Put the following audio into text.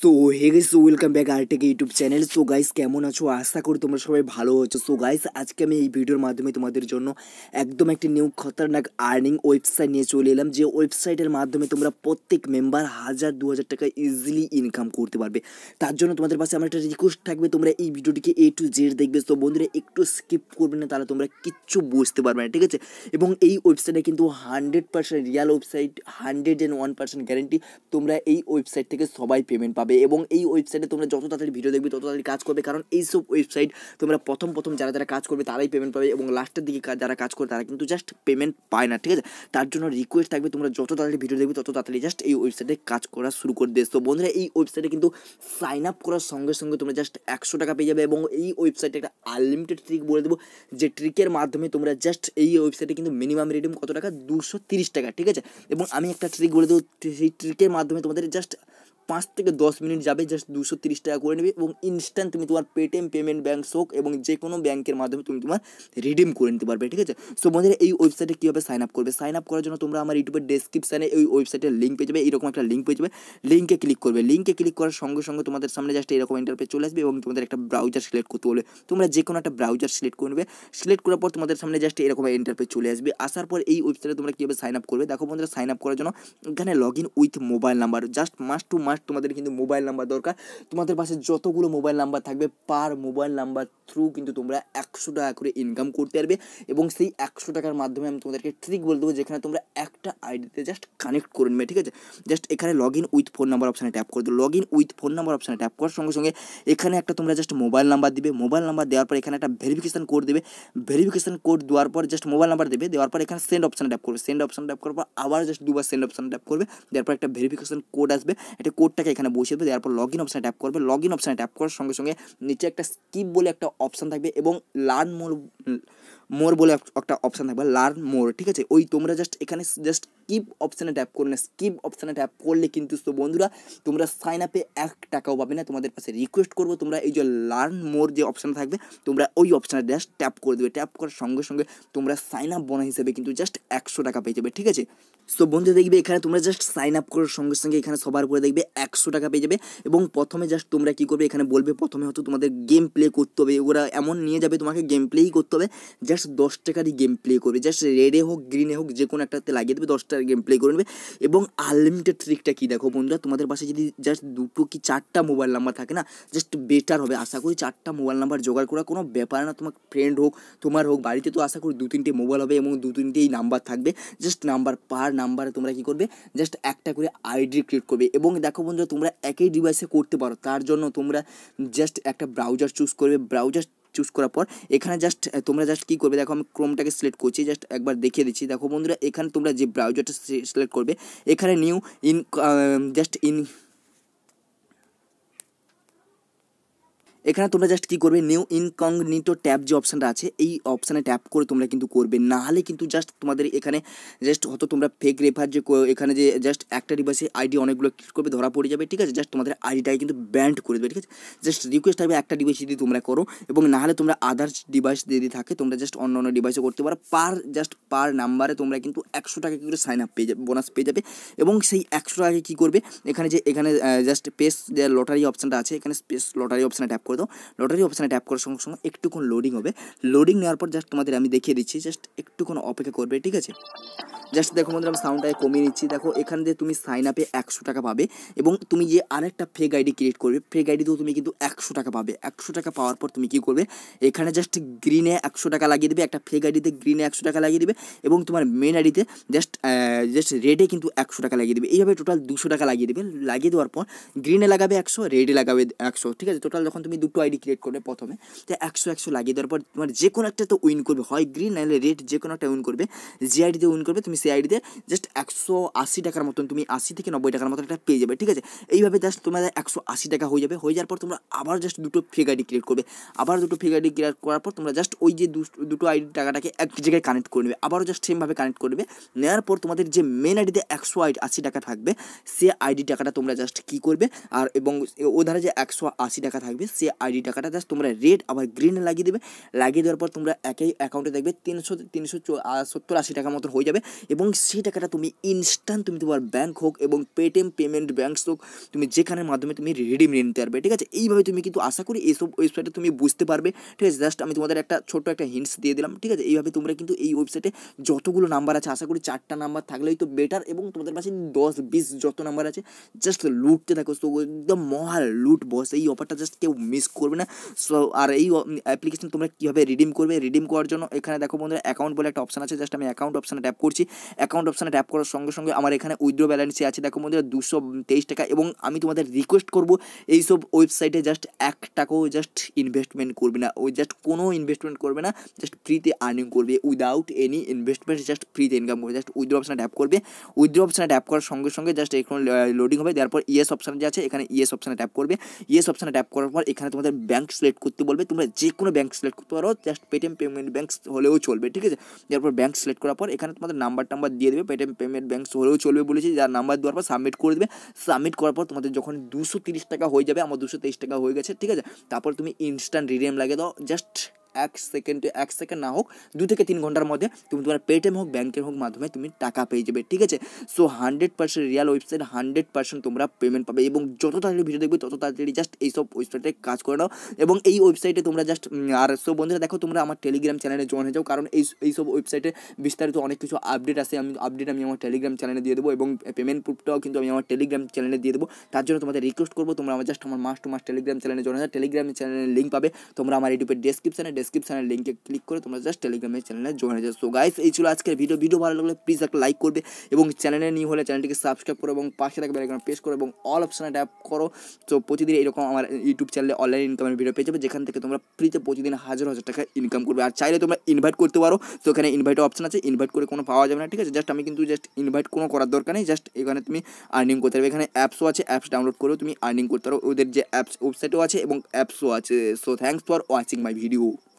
so hey guys welcome back আরটেক YouTube channel so guys কেমন আছো আশা করি তোমরা সবাই ভালো আছো সো গাইস আজকে আমি এই ভিডিওর মাধ্যমে তোমাদের জন্য একদম একটি নিউ খতরনাক আর্নিং ওয়েবসাইট নিয়ে চলে এলাম যে ওয়েবসাইটের মাধ্যমে তোমরা প্রত্যেক মেম্বার হাজার দু হাজার টাকা ইজিলি ইনকাম করতে পারবে তার জন্য তোমাদের পাশে আমার একটা রিকোয়েস্ট থাকবে তোমরা এই ভিডিওটিকে এ টু জেড দেখবে তো বন্ধুরা একটু স্কিপ করবে না তাহলে তোমরা কিচ্ছু বুঝতে পারবে না ঠিক আছে এবং এই ওয়েবসাইটে কিন্তু hundred percent real website hundred and one percent guarantee তোমরা এই ওয়েবসাইট থেকে সবাই পেমেন্ট পেমেন্ট পাবে এবং এই ওয়েবসাইটে তোমরা যত তাড়াতাড়ি ভিডিও দেখবে তত তাড়াতাড়ি কাজ করবে কারণ এইসব ওয়েবসাইট তোমরা প্রথম প্রথম যারা যারা কাজ করবে তারাই পেমেন্ট পাবে এবং লাস্টের দিকে যারা কাজ করে তারা কিন্তু জাস্ট পেমেন্ট পায় না ঠিক আছে তার জন্য রিকোয়েস্ট থাকবে তোমরা যত তাড়াতাড়ি ভিডিও দেখবে তত তাড়াতাড়ি জাস্ট এই ওয়েবসাইটে কাজ করা শুরু করে দিয়েছ বন্ধুরা এই ওয়েবসাইটে কিন্তু সাইন আপ করার সঙ্গে সঙ্গে তোমরা জাস্ট একশো টাকা পেয়ে যাবে এবং এই ওয়েবসাইটে একটা আনলিমিটেড ট্রিক বলে দেবো যে ট্রিকের মাধ্যমে তোমরা জাস্ট এই ওয়েবসাইটে কিন্তু মিনিমাম রেডিম কত টাকা দুশো তিরিশ টাকা ঠিক আছে এবং আমি একটা ট্রিক বলে দেবো সেই ট্রিকের মাধ্যমে তোমাদের জাস্ট পাঁচ থেকে দশ মিনিট যাবে জাস্ট দুশো তিরিশ টাকা করে নেবে এবং ইনস্ট্যান্ট তুমি তোমার পেটিএম পেমেন্ট ব্যাঙ্ক শোক এবং যে কোনো ব্যাঙ্কের মাধ্যমে তুমি তোমার রিডিম করে নিতে পারবে ঠিক আছে সো বন্ধুরা এই ওয়েবসাইটে কীভাবে সাইন আপ করবে সাইন আপ করার জন্য তোমরা আমার ইউটিউবের ডেসক্রিপশানে এই ওয়েবসাইটের লিঙ্ক পেয়ে যাবে এরকম একটা লিঙ্ক পেয়ে যাবে লিঙ্কে ক্লিক করবে লিঙ্কে ক্লিক করার সঙ্গে সঙ্গে তোমাদের সামনে জাস্ট এরকম ইন্টারপেজ চলে আসবে এবং তোমাদের একটা ব্রাউজার সিলেক্ট করতে বলবে তোমরা যে কোনো একটা ব্রাউজার সিলেক্ট করে নেবে সিলেক্ট করার পর তোমাদের সামনে জাস্ট এরকম ইন্টারপেজ চলে আসবে আসার পর এই ওয়েবসাইটে তোমরা কীভাবে সাইন আপ করবে দেখো বন্ধুরা সাইন আপ করার জন্য এখানে log in with mobile number just মাস টু মাস মাস্ট তোমাদের কিন্তু মোবাইল নাম্বার দরকার তোমাদের পাশে যতগুলো মোবাইল নাম্বার থাকবে পার মোবাইল নাম্বার থ্রু কিন্তু তোমরা একশো টাকা করে ইনকাম করতে পারবে এবং সেই একশো টাকার মাধ্যমে আমি তোমাদেরকে ট্রিক বলে দেবো যেখানে তোমরা একটা আইডিতে জাস্ট কানেক্ট করে নেবে ঠিক আছে জাস্ট এখানে log in with phone number অপশানে ট্যাপ করে দেবে log in with phone number অপশানে ট্যাপ করার সঙ্গে সঙ্গে এখানে একটা তোমরা জাস্ট মোবাইল নাম্বার দিবে মোবাইল নাম্বার দেওয়ার পর এখানে একটা ভেরিফিকেশান কোড দেবে ভেরিফিকেশান কোড দেওয়ার পর জাস্ট মোবাইল নাম্বার দেবে দেওয়ার পর এখানে সেন্ড অপশানে ট্যাপ করবে সেন্ড অপশানে ট্যাপ করার পর আবার জাস্ট দুবার সেন্ড অপশানে ট্যাপ করবে দেওয়ার পর একটা ভেরিফিকেশান কোড আসবে একটা কোড কোডটাকে এখানে বসিয়ে দেবে দেওয়ার পর লগ ইন অপশানে ট্যাপ করবে লগ ইন অপশানে ট্যাপ করার সঙ্গে সঙ্গে নিচে একটা স্কিপ বলে একটা অপশান থাকবে এবং লার্ন মোর মোর বলে একটা অপশান থাকবে লার্ন মোর ঠিক আছে ওই তোমরা জাস্ট এখানে জাস্ট স্কিপ অপশানে ট্যাপ করবে না স্কিপ অপশানে ট্যাপ করলে কিন্তু তো বন্ধুরা তোমরা সাইন আপে এক টাকাও পাবে না তোমাদের কাছে রিকোয়েস্ট করবো তোমরা এই যে লার্ন মোর যে অপশান থাকবে তোমরা ওই অপশানে জাস্ট ট্যাপ করে দেবে ট্যাপ করার সঙ্গে সঙ্গে তোমরা সাইন আপ বোনা হিসেবে কিন্তু জাস্ট একশো টাকা পেয়ে যাবে ঠিক আছে সো বন্ধু দেখবে এখানে তোমরা জাস্ট সাইন আপ করার সঙ্গে সঙ্গে এখানে সবার করে দেখবে একশো টাকা পেয়ে যাবে এবং প্রথমে জাস্ট তোমরা কী করবে এখানে বলবে প্রথমে হয়তো তোমাদের গেম প্লে করতে হবে ওরা এমন নিয়ে যাবে তোমাকে গেম প্লেই করতে হবে জাস্ট দশ টাকারই গেম প্লে করবে জাস্ট রেডে হোক গ্রিনে হোক যে কোনো একটাতে লাগিয়ে দেবে দশ টাকার গেম প্লে করে নেবে এবং আনলিমিটেড ট্রিকটা কী দেখো বন্ধুরা তোমাদের পাশে যদি জাস্ট দুটো কি চারটা মোবাইল নাম্বার থাকে না জাস্ট বেটার হবে আশা করি চারটা মোবাইল নাম্বার জোগাড় করা কোনো ব্যাপার না তোমার ফ্রেন্ড হোক তোমার হোক বাড়িতে তো আশা করি দু তিনটে মোবাইল হবে এবং দু তিনটেই নাম্বার থাকবে জাস্ট নাম্বার পার নাম্বারে তোমরা কি করবে জাস্ট একটা করে আইডি ক্রিয়েট করবে এবং দেখো বন্ধুরা তোমরা একই ডিভাইসে করতে পারো তার জন্য তোমরা জাস্ট একটা ব্রাউজার চুজ করবে ব্রাউজার চুজ করার পর এখানে জাস্ট তোমরা জাস্ট কী করবে দেখো আমি ক্রোমটাকে সিলেক্ট করছি জাস্ট একবার দেখিয়ে দিচ্ছি দেখো বন্ধুরা এখানে তোমরা যে ব্রাউজারটা সিলেক্ট করবে এখানে নিউ ইন জাস্ট ইন এখানে তোমরা জাস্ট কী করবে নিউ ইনকংনিটো ট্যাব যে অপশানটা আছে এই অপশানে ট্যাপ করে তোমরা কিন্তু করবে নাহলে কিন্তু জাস্ট তোমাদের এখানে জাস্ট হয়তো তোমরা ফেক রেফার যে এখানে যে জাস্ট একটা ডিভাইসে আইডি অনেকগুলো ক্লিক করবে ধরা পড়ে যাবে ঠিক আছে জাস্ট তোমাদের আইডিটাকে কিন্তু ব্যান্ড করে দেবে ঠিক আছে জাস্ট রিকোয়েস্ট থাকবে একটা ডিভাইস যদি তোমরা করো এবং নাহলে তোমরা আদার্স ডিভাইস যদি থাকে তোমরা জাস্ট অন্য অন্য ডিভাইসে করতে পারো পার জাস্ট পার নাম্বারে তোমরা কিন্তু একশো টাকা করে সাইন আপ পেয়ে যাবে বোনাস পেয়ে যাবে এবং সেই একশো টাকা কী করবে এখানে যে এখানে জাস্ট স্পেস যে লটারি অপশানটা আছে এখানে স্পেস লটারি অপশানে ট্যাপ করে করে দাও লটারি অপশানে ট্যাপ করার সঙ্গে সঙ্গে একটুক্ষণ লোডিং হবে লোডিং নেওয়ার পর জাস্ট তোমাদের আমি দেখিয়ে দিচ্ছি জাস্ট একটুক্ষণ অপেক্ষা করবে ঠিক আছে জাস্ট দেখো বন্ধুরা আমি সাউন্ডটাকে কমিয়ে নিচ্ছি দেখো এখান দিয়ে তুমি সাইন আপে একশো টাকা পাবে এবং তুমি যে আরেকটা ফেক আইডি ক্রিয়েট করবে ফেক আইডিতেও তুমি কিন্তু একশো টাকা পাবে একশো টাকা পাওয়ার পর তুমি কী করবে এখানে জাস্ট গ্রিনে একশো টাকা লাগিয়ে দেবে একটা ফেক আইডিতে গ্রিনে একশো টাকা লাগিয়ে দেবে এবং তোমার মেন আইডিতে জাস্ট জাস্ট রেডে কিন্তু একশো টাকা লাগিয়ে দেবে এইভাবে টোটাল দুশো টাকা লাগিয়ে দেবে লাগিয়ে দেওয়ার পর গ্রিনে লাগাবে একশো রেডে লাগাবে একশো ঠিক আছে টোটাল যখন তুমি দুটো আইডি ক্রিয়েট করবে প্রথমে তো একশো একশো লাগিয়ে দেওয়ার পর তোমার যে কোনো একটা তো উইন করবে হয় গ্রিন নাহলে রেড যে কোনো একটা উইন করবে যে আইডিতে উইন করবে তুমি সেই আইডিতে জাস্ট একশো আশি টাকার মতন তুমি আশি থেকে নব্বই টাকার মতন একটা পেয়ে যাবে ঠিক আছে এইভাবে জাস্ট তোমাদের একশো আশি টাকা হয়ে যাবে হয়ে যাওয়ার পর তোমরা আবার জাস্ট দুটো ফেক আইডি ক্রিয়েট করবে আবার দুটো ফেক আইডি ক্রিয়েট করার পর তোমরা জাস্ট ওই যে দুটো আইডি টাকাটাকে এক জায়গায় কানেক্ট করে নেবে আবারও জাস্ট সেমভাবে কানেক্ট করবে নেওয়ার পর তোমাদের যে মেন আইডিতে একশো আশি টাকা থাকবে সে আইডি টাকাটা তোমরা জাস্ট কী করবে আর এবং ওধারে যে একশো আশি টাকা থাকবে সে আইডি টাকাটা জাস্ট তোমরা রেড আবার গ্রিন লাগিয়ে দেবে লাগিয়ে দেওয়ার পর তোমরা একই অ্যাকাউন্টে দেখবে তিনশো তিনশো সত্তর আশি টাকা মতন হয়ে যাবে এবং সেই টাকাটা তুমি ইনস্ট্যান্ট তুমি তোমার ব্যাঙ্ক হোক এবং পেটিএম পেমেন্ট ব্যাঙ্ক হোক তুমি যেখানের মাধ্যমে তুমি রিডিম নিতে পারবে ঠিক আছে এইভাবে তুমি কিন্তু আশা করি এইসব ওয়েবসাইটে তুমি বুঝতে পারবে ঠিক আছে জাস্ট আমি তোমাদের একটা ছোট্ট একটা হিন্টস দিয়ে দিলাম ঠিক আছে এইভাবে তোমরা কিন্তু এই ওয়েবসাইটে যতগুলো নাম্বার আছে আশা করি চারটা নাম্বার থাকলেই তো বেটার এবং তোমাদের কাছে দশ বিশ যত নাম্বার আছে জাস্ট লুটতে থাকো তো একদম মহা লুট বস এই অফারটা জাস্ট কেউ মিস করবে না সো আর এই অ্যাপ্লিকেশন তোমরা কীভাবে রিডিম করবে রিডিম করার জন্য এখানে দেখো বন্ধুরা অ্যাকাউন্ট বলে একটা অপশান আছে জাস্ট আমি অ্যাকাউন্ট অপশানে ট্যাপ করছি অ্যাকাউন্ট অপশানে ট্যাপ করার সঙ্গে সঙ্গে আমার এখানে উইথড্রো ব্যালেন্সে আছে দেখো বন্ধুরা দুশো তেইশ টাকা এবং আমি তোমাদের রিকোয়েস্ট করবো এইসব ওয়েবসাইটে জাস্ট এক টাকাও জাস্ট ইনভেস্টমেন্ট করবে না ওই জাস্ট কোনো ইনভেস্টমেন্ট করবে না জাস্ট ফ্রিতে আর্নিং করবে উইদাউট এনি ইনভেস্টমেন্ট জাস্ট ফ্রিতে ইনকাম করবে জাস্ট উইথড্রো অপশানে ট্যাপ করবে উইথড্রো অপশানে ট্যাপ করার সঙ্গে সঙ্গে জাস্ট এখন লোডিং হবে তারপর ইয়েস অপশান যে আছে এখানে ইয়েস অপশানে ট্যাপ করবে ইয়েস অপশানে ট্যাপ করার পর এখানে এখানে তোমাদের ব্যাংক সিলেক্ট করতে বলবে তোমরা যে কোনো ব্যাংক সিলেক্ট করতে পারো জাস্ট পেটিএম পেমেন্ট ব্যাংক হলেও চলবে ঠিক আছে এরপর ব্যাংক সিলেক্ট করার পর এখানে তোমাদের নাম্বার টাম্বার দিয়ে দেবে পেটিএম পেমেন্ট ব্যাংক হলেও চলবে বলেছি যার নাম্বার দেওয়ার পর সাবমিট করে দেবে সাবমিট করার পর তোমাদের যখন দুশো তিরিশ টাকা হয়ে যাবে আমার দুশো তেইশ টাকা হয়ে গেছে ঠিক আছে তারপর তুমি ইনস্ট্যান্ট রিডিএম লাগিয়ে দাও জাস্ট এক সেকেন্ড এক সেকেন্ড না হোক দু থেকে তিন ঘন্টার মধ্যে তুমি তোমার পেটিএম হোক ব্যাঙ্কের হোক মাধ্যমে তুমি টাকা পেয়ে যাবে ঠিক আছে so hundred percent real website hundred percent তোমরা পেমেন্ট পাবে এবং যত তাড়াতাড়ি ভিডিও দেখবে তত তাড়াতাড়ি জাস্ট এইসব ওয়েবসাইটে কাজ করে নাও এবং এই ওয়েবসাইটে তোমরা জাস্ট আর সো বন্ধুরা দেখো তোমরা আমার টেলিগ্রাম চ্যানেলে জয়েন হয়ে যাও কারণ এই এইসব ওয়েবসাইটে বিস্তারিত অনেক কিছু আপডেট আছে আমি আপডেট আমি আমার টেলিগ্রাম চ্যানেলে দিয়ে দেবো এবং পেমেন্ট প্রুফটাও কিন্তু আমি আমার টেলিগ্রাম চ্যানেলে দিয়ে দেবো তার জন্য তোমাদের রিকোয়েস্ট করবো তোমরা আমার জাস্ট আমার মাস টু মাস টেলিগ্রাম চ্যানেলে জয়েন হয়ে টেলিগ্রাম চ্যানেলের লিঙ্ক পাবে তোমরা আমার ইউটিউবের ডেসক্রিপশানে ডিসক্রিপশানে লিঙ্কে ক্লিক করে তোমরা জাস্ট টেলিগ্রামের চ্যানেলে জয়েন হয়ে যাও সো গাইস এই ছিল আজকের ভিডিও ভিডিও ভালো লাগলে প্লিজ একটা লাইক করবে এবং চ্যানেলে নিউ হলে চ্যানেলটিকে সাবস্ক্রাইব করো এবং পাশে থাকবে এখানে প্রেস করো এবং অল অপশানে ট্যাপ করো তো প্রতিদিন এরকম আমার ইউটিউব চ্যানেলে অনলাইন ইনকামের ভিডিও পেয়ে যাবে যেখান থেকে তোমরা ফ্রিতে প্রতিদিন হাজার হাজার টাকা ইনকাম করবে আর চাইলে তোমরা ইনভাইট করতে পারো তো এখানে ইনভাইট অপশান আছে ইনভাইট করে কোনো পাওয়া যাবে না ঠিক আছে জাস্ট আমি কিন্তু জাস্ট ইনভাইট কোনো করার দরকার নেই জাস্ট এখানে তুমি আর্নিং করতে পারবে এখানে অ্যাপসও আছে অ্যাপস ডাউনলোড করেও তুমি আর্নিং করতে পারো ওদের যে অ্যাপস ওয়েবসাইটও আছে এবং অ্যাপসও আছে so thanks for watching my video